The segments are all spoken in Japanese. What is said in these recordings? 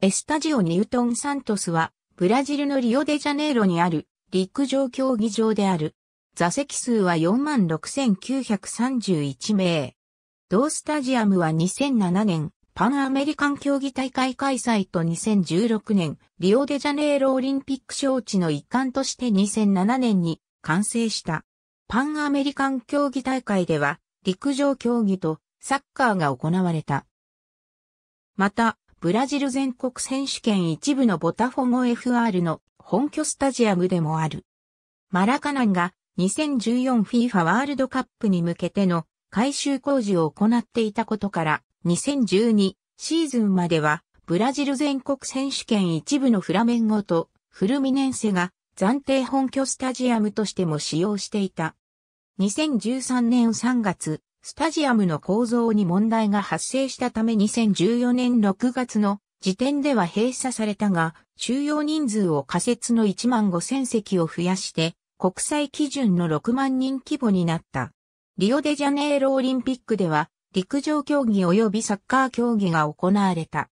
エスタジオ・ニュートン・サントスは、ブラジルのリオデジャネイロにある陸上競技場である。座席数は46,931名。同スタジアムは2007年、パンアメリカン競技大会開催と2016年、リオデジャネイロオリンピック招致の一環として2007年に完成した。パンアメリカン競技大会では、陸上競技とサッカーが行われた。また、ブラジル全国選手権一部のボタフォゴ FR の本拠スタジアムでもある。マラカナンが 2014FIFA ワールドカップに向けての改修工事を行っていたことから2012シーズンまではブラジル全国選手権一部のフラメンゴとフルミネンセが暫定本拠スタジアムとしても使用していた。2013年3月、スタジアムの構造に問題が発生したため2014年6月の時点では閉鎖されたが、収容人数を仮設の1万5000席を増やして、国際基準の6万人規模になった。リオデジャネイロオリンピックでは、陸上競技及びサッカー競技が行われた。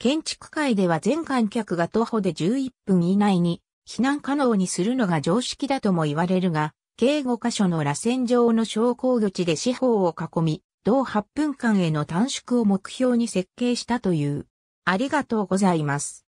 建築界では全観客が徒歩で11分以内に避難可能にするのが常識だとも言われるが、計5箇所の螺旋状の昇降魚地で四方を囲み、同8分間への短縮を目標に設計したという。ありがとうございます。